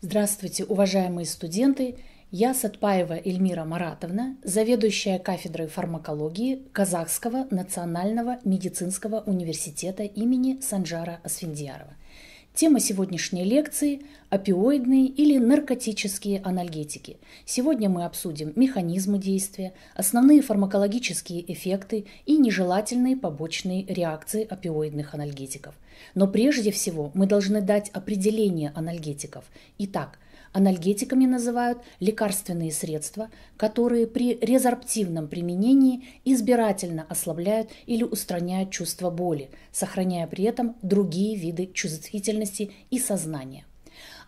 Здравствуйте, уважаемые студенты! Я Сатпаева Эльмира Маратовна, заведующая кафедрой фармакологии Казахского национального медицинского университета имени Санжара Асфендиарова – Тема сегодняшней лекции – опиоидные или наркотические анальгетики. Сегодня мы обсудим механизмы действия, основные фармакологические эффекты и нежелательные побочные реакции опиоидных анальгетиков. Но прежде всего мы должны дать определение анальгетиков. Итак, – Анальгетиками называют лекарственные средства, которые при резорптивном применении избирательно ослабляют или устраняют чувство боли, сохраняя при этом другие виды чувствительности и сознания.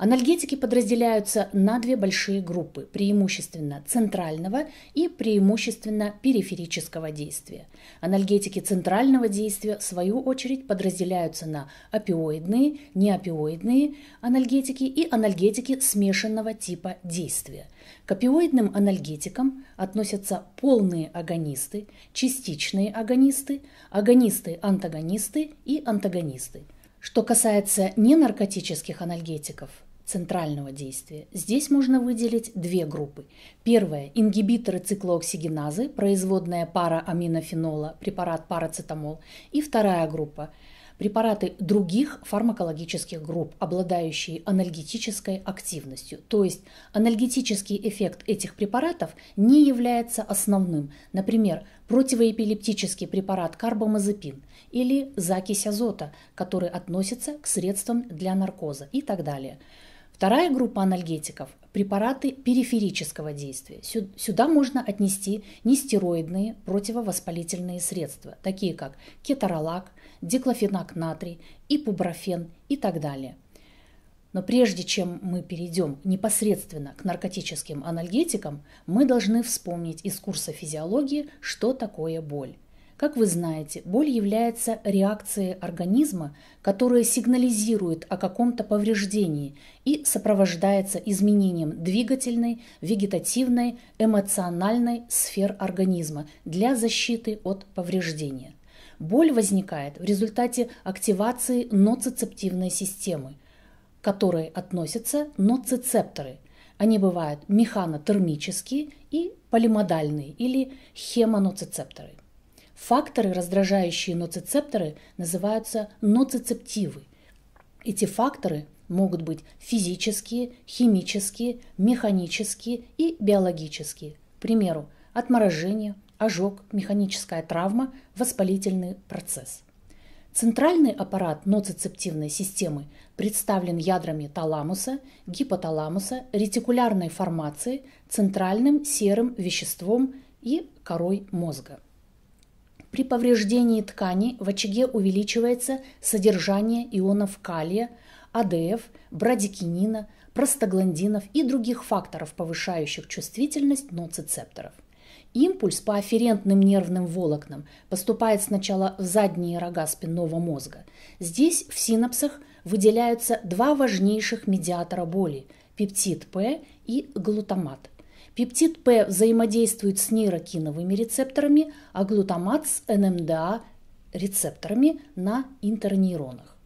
Анальгетики подразделяются на две большие группы, преимущественно центрального и преимущественно периферического действия. Анальгетики центрального действия, в свою очередь, подразделяются на опиоидные, неопиоидные анальгетики и анальгетики смешанного типа действия. К опиоидным анальгетикам относятся полные агонисты, частичные агонисты, агонисты-антагонисты и антагонисты. Что касается ненаркотических анальгетиков – центрального действия. Здесь можно выделить две группы. Первая – ингибиторы циклооксигеназы, производная пара аминофенола, препарат парацетамол. И вторая группа – препараты других фармакологических групп, обладающие анальгетической активностью. То есть анальгетический эффект этих препаратов не является основным. Например, противоэпилептический препарат карбамазепин или закись азота, который относится к средствам для наркоза и так далее – Вторая группа анальгетиков – препараты периферического действия. Сюда можно отнести нестероидные противовоспалительные средства, такие как кетаролак, диклофенак натрий, ипуброфен и так далее. Но прежде чем мы перейдем непосредственно к наркотическим анальгетикам, мы должны вспомнить из курса физиологии, что такое боль – как вы знаете, боль является реакцией организма, которая сигнализирует о каком-то повреждении и сопровождается изменением двигательной, вегетативной, эмоциональной сфер организма для защиты от повреждения. Боль возникает в результате активации ноцицептивной системы, к которой относятся ноцицепторы. Они бывают механотермические и полимодальные или хемоноцицепторы. Факторы, раздражающие ноцицепторы, называются ноцицептивы. Эти факторы могут быть физические, химические, механические и биологические. К примеру, отморожение, ожог, механическая травма, воспалительный процесс. Центральный аппарат ноцицептивной системы представлен ядрами таламуса, гипоталамуса, ретикулярной формации, центральным серым веществом и корой мозга – при повреждении ткани в очаге увеличивается содержание ионов калия, АДФ, брадикинина, простагландинов и других факторов, повышающих чувствительность ноцицепторов. Импульс по афферентным нервным волокнам поступает сначала в задние рога спинного мозга. Здесь в синапсах выделяются два важнейших медиатора боли – пептид П и глутамат – Пептид П взаимодействует с нейрокиновыми рецепторами, а глутамат с НМДА рецепторами на интернейронах.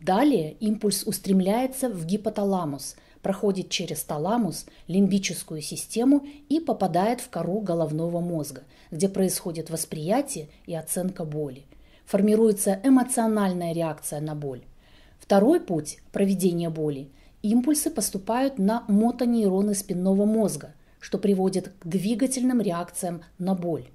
Далее импульс устремляется в гипоталамус, проходит через таламус, лимбическую систему и попадает в кору головного мозга, где происходит восприятие и оценка боли. Формируется эмоциональная реакция на боль. Второй путь – проведения боли. Импульсы поступают на мотонейроны спинного мозга, что приводит к двигательным реакциям на боль.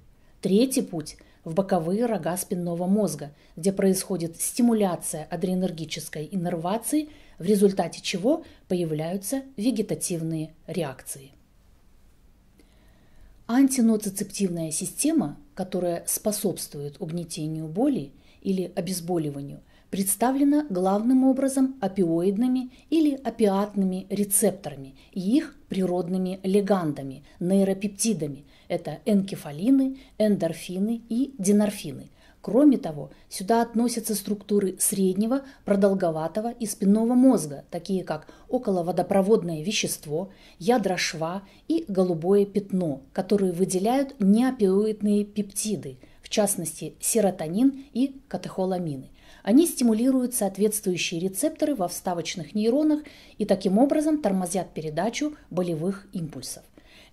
Третий путь – в боковые рога спинного мозга, где происходит стимуляция адренергической иннервации, в результате чего появляются вегетативные реакции. Антиноцицептивная система, которая способствует угнетению боли или обезболиванию – представлена главным образом опиоидными или опиатными рецепторами и их природными легандами, нейропептидами – это энкефалины, эндорфины и динорфины. Кроме того, сюда относятся структуры среднего, продолговатого и спинного мозга, такие как околоводопроводное вещество, ядра шва и голубое пятно, которые выделяют неопиоидные пептиды – в частности серотонин и катехоламины. Они стимулируют соответствующие рецепторы во вставочных нейронах и таким образом тормозят передачу болевых импульсов.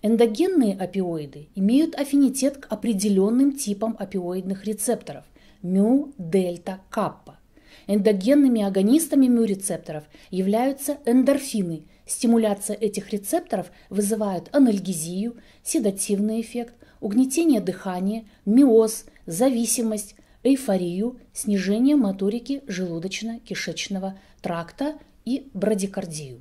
Эндогенные опиоиды имеют аффинитет к определенным типам опиоидных рецепторов – мю, дельта, каппа. Эндогенными агонистами мю-рецепторов являются эндорфины. Стимуляция этих рецепторов вызывает анальгезию, седативный эффект, угнетение дыхания, миоз, зависимость, эйфорию, снижение моторики желудочно-кишечного тракта и брадикардию.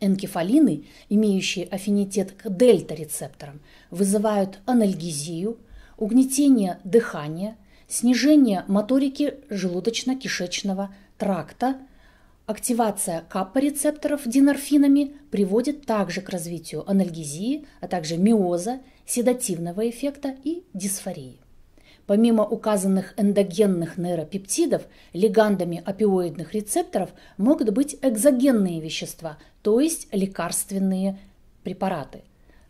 Энкефалины, имеющие аффинитет к дельта-рецепторам, вызывают анальгезию, угнетение дыхания, снижение моторики желудочно-кишечного тракта, активация каппорецепторов динорфинами приводит также к развитию анальгезии, а также миоза, седативного эффекта и дисфории. Помимо указанных эндогенных нейропептидов, легандами опиоидных рецепторов могут быть экзогенные вещества, то есть лекарственные препараты,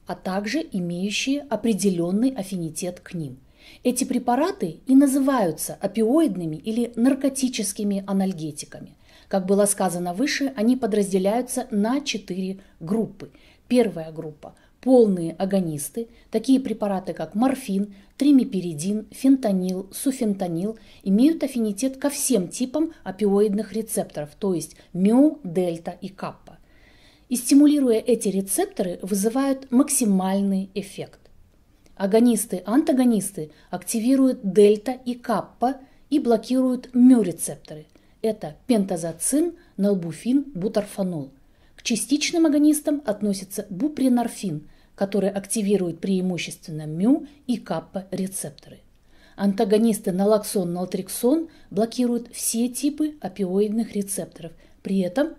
а также имеющие определенный аффинитет к ним. Эти препараты и называются опиоидными или наркотическими анальгетиками. Как было сказано выше, они подразделяются на четыре группы. Первая группа полные агонисты, такие препараты, как морфин, тримеперидин, фентанил, суфентанил, имеют аффинитет ко всем типам опиоидных рецепторов, то есть мю, дельта и каппа. И стимулируя эти рецепторы, вызывают максимальный эффект. Агонисты-антагонисты активируют дельта и каппа и блокируют мю-рецепторы. Это пентазоцин, налбуфин, бутарфанол частичным агонистам относится бупринорфин, который активирует преимущественно мю и каппа-рецепторы. Антагонисты налоксон-налтриксон блокируют все типы опиоидных рецепторов, при этом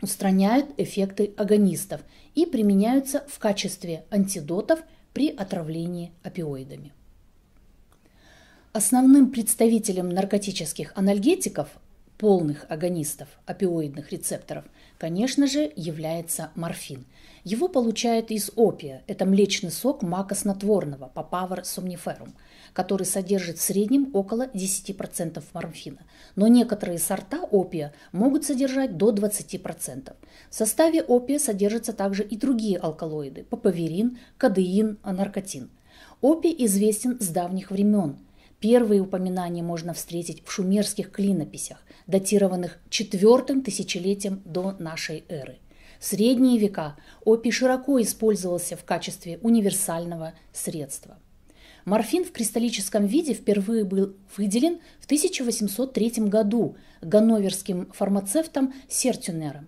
устраняют эффекты агонистов и применяются в качестве антидотов при отравлении опиоидами. Основным представителем наркотических анальгетиков, полных агонистов опиоидных рецепторов – конечно же, является морфин. Его получают из опия, это млечный сок мака снотворного, папавр сомниферум, который содержит в среднем около 10% морфина, но некоторые сорта опия могут содержать до 20%. В составе опия содержатся также и другие алкалоиды – папаверин, кадеин, наркотин. Опий известен с давних времен – Первые упоминания можно встретить в шумерских клинописях, датированных четвертым тысячелетием до нашей эры. В средние века опий широко использовался в качестве универсального средства. Морфин в кристаллическом виде впервые был выделен в 1803 году ганноверским фармацевтом Сертюнером,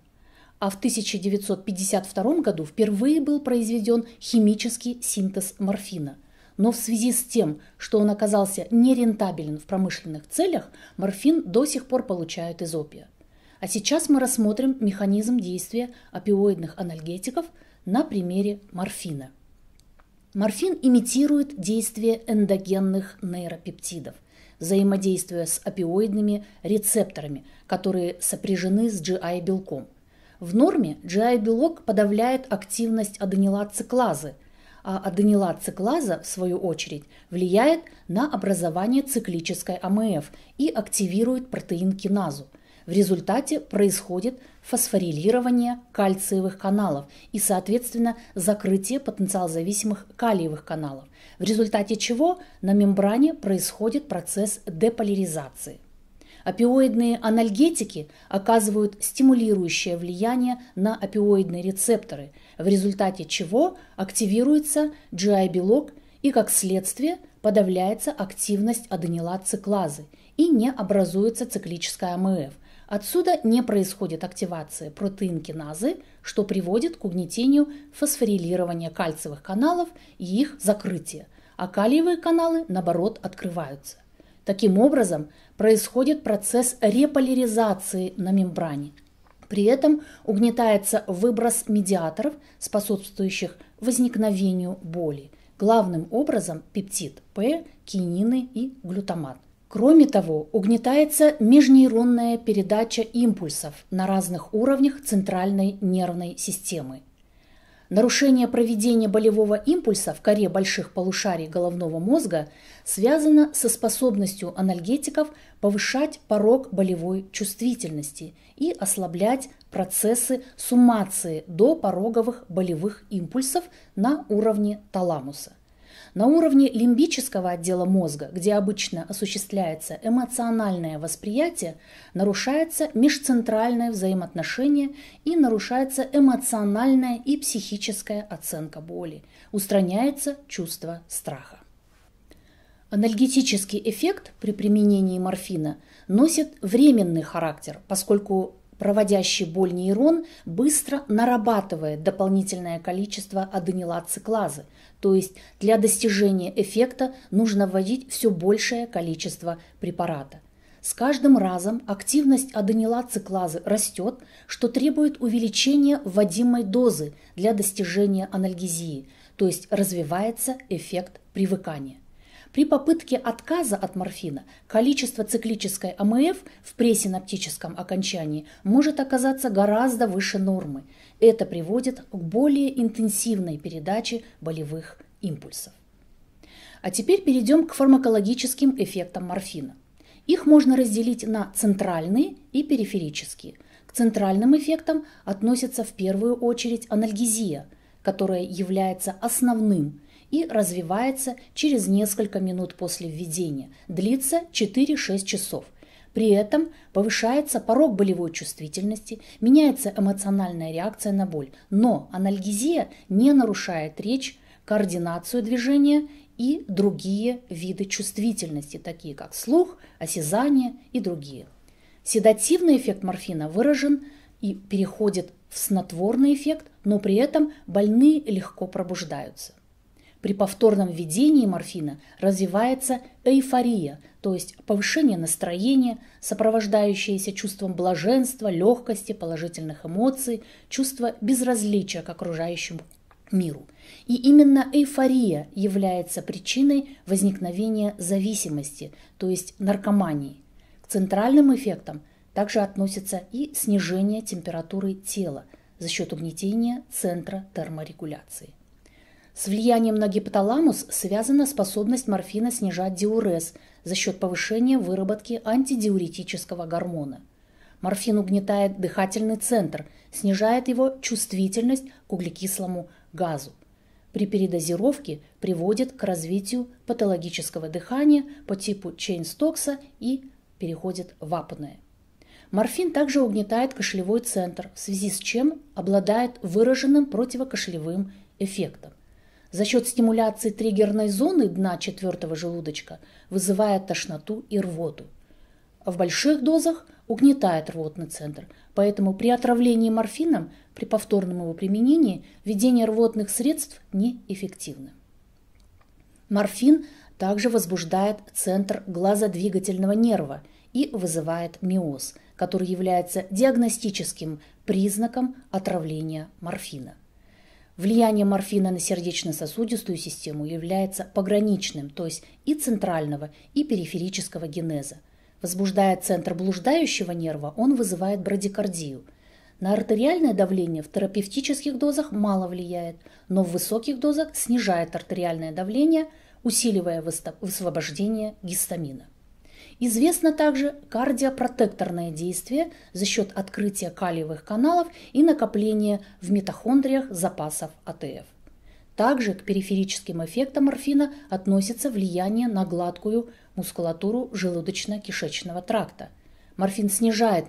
а в 1952 году впервые был произведен химический синтез морфина – но в связи с тем, что он оказался нерентабелен в промышленных целях, морфин до сих пор получают из опия. А сейчас мы рассмотрим механизм действия опиоидных анальгетиков на примере морфина. Морфин имитирует действие эндогенных нейропептидов, взаимодействуя с опиоидными рецепторами, которые сопряжены с GI-белком. В норме GI-белок подавляет активность аденилациклазы – а аденилат циклаза, в свою очередь, влияет на образование циклической АМФ и активирует протеин киназу. В результате происходит фосфорилирование кальциевых каналов и, соответственно, закрытие потенциал-зависимых калиевых каналов, в результате чего на мембране происходит процесс деполяризации. Опиоидные анальгетики оказывают стимулирующее влияние на опиоидные рецепторы, в результате чего активируется GI-белок и, как следствие, подавляется активность аденилат и не образуется циклическая АМФ. Отсюда не происходит активация протеинкиназы, что приводит к угнетению фосфорилирования кальциевых каналов и их закрытия, а калиевые каналы, наоборот, открываются. Таким образом, происходит процесс реполяризации на мембране. При этом угнетается выброс медиаторов, способствующих возникновению боли. Главным образом пептид П, кинины и глютамат. Кроме того, угнетается межнейронная передача импульсов на разных уровнях центральной нервной системы. Нарушение проведения болевого импульса в коре больших полушарий головного мозга связано со способностью анальгетиков повышать порог болевой чувствительности и ослаблять процессы суммации до пороговых болевых импульсов на уровне таламуса. На уровне лимбического отдела мозга, где обычно осуществляется эмоциональное восприятие, нарушается межцентральное взаимоотношение и нарушается эмоциональная и психическая оценка боли, устраняется чувство страха. Анальгетический эффект при применении морфина носит временный характер, поскольку Проводящий боль нейрон быстро нарабатывает дополнительное количество аденилациклазы, то есть для достижения эффекта нужно вводить все большее количество препарата. С каждым разом активность аденилациклазы растет, что требует увеличения вводимой дозы для достижения анальгезии, то есть развивается эффект привыкания. При попытке отказа от морфина количество циклической АМФ в пресинаптическом окончании может оказаться гораздо выше нормы. Это приводит к более интенсивной передаче болевых импульсов. А теперь перейдем к фармакологическим эффектам морфина. Их можно разделить на центральные и периферические. К центральным эффектам относится в первую очередь анальгезия, которая является основным и развивается через несколько минут после введения, длится 4-6 часов. При этом повышается порог болевой чувствительности, меняется эмоциональная реакция на боль, но анальгезия не нарушает речь, координацию движения и другие виды чувствительности, такие как слух, осязание и другие. Седативный эффект морфина выражен и переходит в снотворный эффект, но при этом больные легко пробуждаются. При повторном введении морфина развивается эйфория, то есть повышение настроения, сопровождающееся чувством блаженства, легкости, положительных эмоций, чувство безразличия к окружающему миру. И именно эйфория является причиной возникновения зависимости, то есть наркомании. К центральным эффектам также относится и снижение температуры тела за счет угнетения центра терморегуляции. С влиянием на гипоталамус связана способность морфина снижать диурез за счет повышения выработки антидиуретического гормона. Морфин угнетает дыхательный центр, снижает его чувствительность к углекислому газу. При передозировке приводит к развитию патологического дыхания по типу Чейнстокса и переходит в апное. Морфин также угнетает кошелевой центр, в связи с чем обладает выраженным противокошелевым эффектом за счет стимуляции триггерной зоны дна четвертого желудочка, вызывает тошноту и рвоту. В больших дозах угнетает рвотный центр, поэтому при отравлении морфином при повторном его применении введение рвотных средств неэффективно. Морфин также возбуждает центр глазодвигательного нерва и вызывает миоз, который является диагностическим признаком отравления морфина. Влияние морфина на сердечно-сосудистую систему является пограничным, то есть и центрального, и периферического генеза. Возбуждая центр блуждающего нерва, он вызывает брадикардию. На артериальное давление в терапевтических дозах мало влияет, но в высоких дозах снижает артериальное давление, усиливая высвобождение гистамина. Известно также кардиопротекторное действие за счет открытия калиевых каналов и накопления в митохондриях запасов АТФ. Также к периферическим эффектам морфина относится влияние на гладкую мускулатуру желудочно-кишечного тракта. Морфин снижает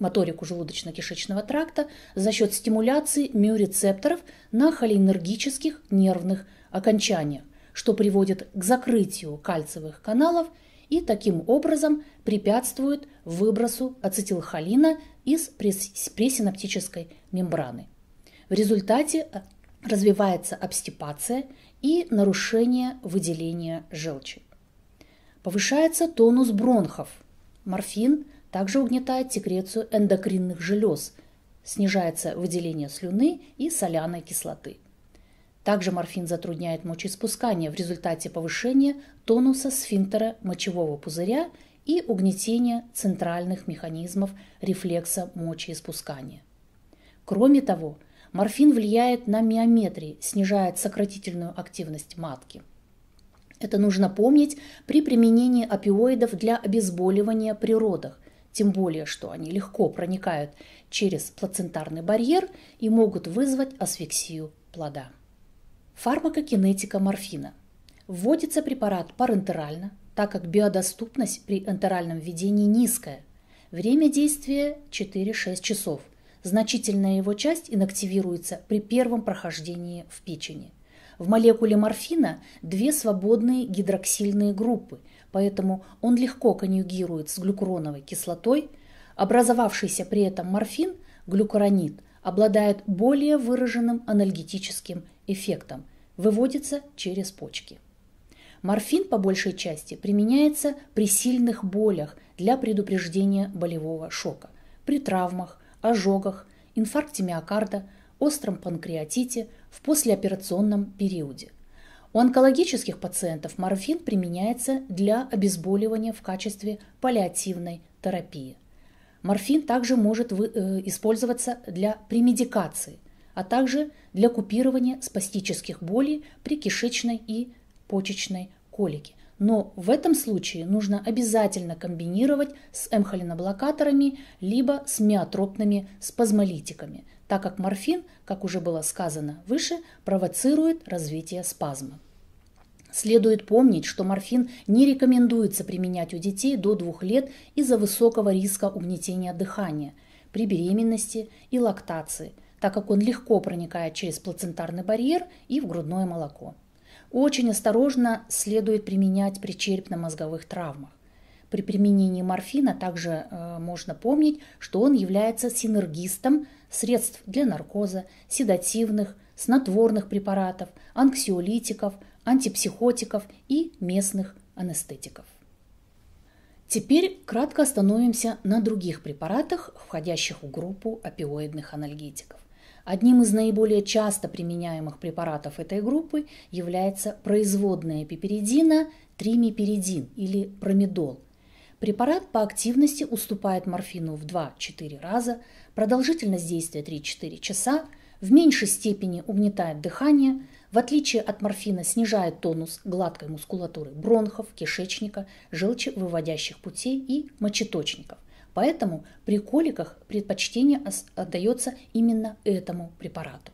моторику желудочно-кишечного тракта за счет стимуляции миорецепторов на холинергических нервных окончаниях, что приводит к закрытию кальциевых каналов и таким образом препятствуют выбросу ацетилхолина из пресинаптической мембраны. В результате э, развивается обстепация и нарушение выделения желчи. Повышается тонус бронхов. Морфин также угнетает секрецию эндокринных желез, снижается выделение слюны и соляной кислоты – также морфин затрудняет мочеиспускание в результате повышения тонуса сфинктера мочевого пузыря и угнетения центральных механизмов рефлекса мочеиспускания. Кроме того, морфин влияет на миометрии, снижает сократительную активность матки. Это нужно помнить при применении опиоидов для обезболивания при родах, тем более, что они легко проникают через плацентарный барьер и могут вызвать асфиксию плода. Фармакокинетика морфина. Вводится препарат парентерально, так как биодоступность при энтеральном введении низкая. Время действия 4-6 часов. Значительная его часть инактивируется при первом прохождении в печени. В молекуле морфина две свободные гидроксильные группы, поэтому он легко конъюгирует с глюкуроновой кислотой. Образовавшийся при этом морфин, глюкуронид, обладает более выраженным анальгетическим эффектом, выводится через почки. Морфин по большей части применяется при сильных болях для предупреждения болевого шока, при травмах, ожогах, инфаркте миокарда, остром панкреатите, в послеоперационном периоде. У онкологических пациентов морфин применяется для обезболивания в качестве паллиативной терапии – Морфин также может вы, э, использоваться для премедикации, а также для купирования спастических болей при кишечной и почечной колике. Но в этом случае нужно обязательно комбинировать с эмхолиноблокаторами либо с миотропными спазмолитиками, так как морфин, как уже было сказано выше, провоцирует развитие спазма. Следует помнить, что морфин не рекомендуется применять у детей до 2 лет из-за высокого риска угнетения дыхания при беременности и лактации, так как он легко проникает через плацентарный барьер и в грудное молоко. Очень осторожно следует применять при черепно-мозговых травмах. При применении морфина также э, можно помнить, что он является синергистом средств для наркоза, седативных, снотворных препаратов, анксиолитиков, антипсихотиков и местных анестетиков. Теперь кратко остановимся на других препаратах, входящих в группу опиоидных анальгетиков. Одним из наиболее часто применяемых препаратов этой группы является производная пиперидина тримиперидин или промедол. Препарат по активности уступает морфину в 2-4 раза, продолжительность действия 3-4 часа, в меньшей степени угнетает дыхание, в отличие от морфина снижает тонус гладкой мускулатуры бронхов, кишечника, желчевыводящих путей и мочеточников. Поэтому при коликах предпочтение отдается именно этому препарату.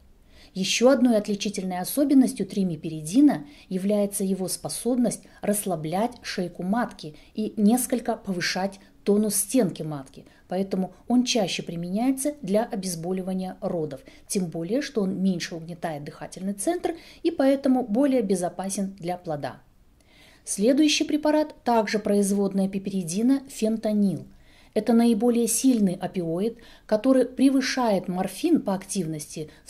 Еще одной отличительной особенностью тримеперидина является его способность расслаблять шейку матки и несколько повышать тонус стенки матки, поэтому он чаще применяется для обезболивания родов, тем более, что он меньше угнетает дыхательный центр и поэтому более безопасен для плода. Следующий препарат – также производная пиперидина – фентанил. Это наиболее сильный опиоид, который превышает морфин по активности в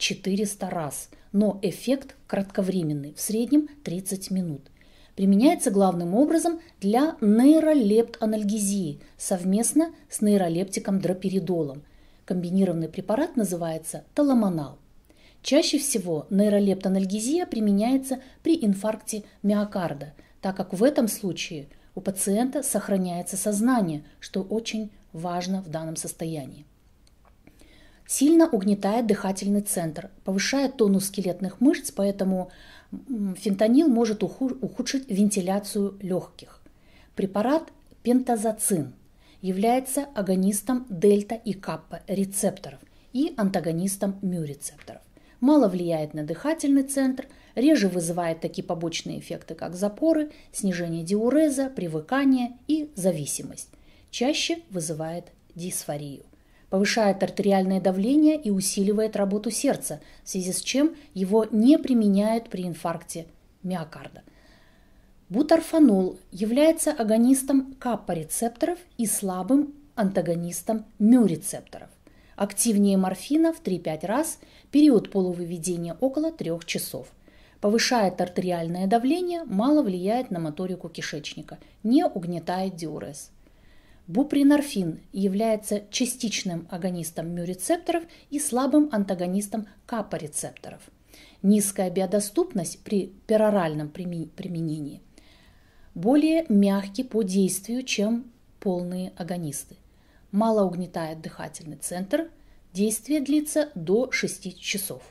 100-400 раз, но эффект кратковременный, в среднем 30 минут – применяется главным образом для нейролептанальгезии совместно с нейролептиком дроперидолом. Комбинированный препарат называется таламонал. Чаще всего нейролептанальгезия применяется при инфаркте миокарда, так как в этом случае у пациента сохраняется сознание, что очень важно в данном состоянии. Сильно угнетает дыхательный центр, повышает тонус скелетных мышц, поэтому фентанил может ухудшить вентиляцию легких. Препарат пентазоцин является агонистом дельта и каппа рецепторов и антагонистом мю рецепторов. Мало влияет на дыхательный центр, реже вызывает такие побочные эффекты, как запоры, снижение диуреза, привыкание и зависимость. Чаще вызывает дисфорию повышает артериальное давление и усиливает работу сердца, в связи с чем его не применяют при инфаркте миокарда. Бутарфанол является агонистом рецепторов и слабым антагонистом МЮ-рецепторов. Активнее морфина в 3-5 раз, период полувыведения около 3 часов – повышает артериальное давление, мало влияет на моторику кишечника, не угнетает диурез. Бупринорфин является частичным агонистом мюрецепторов и слабым антагонистом капорецепторов. Низкая биодоступность при пероральном применении более мягкий по действию, чем полные агонисты. Мало угнетает дыхательный центр, действие длится до 6 часов.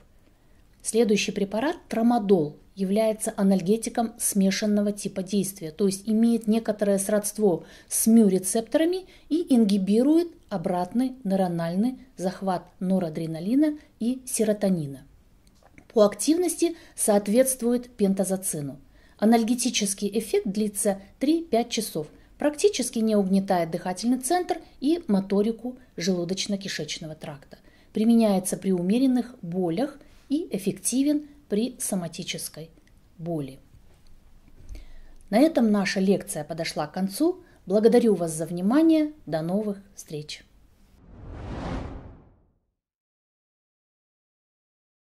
Следующий препарат – трамадол – является анальгетиком смешанного типа действия, то есть имеет некоторое сродство с мю-рецепторами и ингибирует обратный нейрональный захват норадреналина и серотонина. По активности соответствует пентазоцину. Анальгетический эффект длится 3-5 часов, практически не угнетает дыхательный центр и моторику желудочно-кишечного тракта. Применяется при умеренных болях и эффективен при соматической боли. На этом наша лекция подошла к концу. Благодарю вас за внимание. До новых встреч!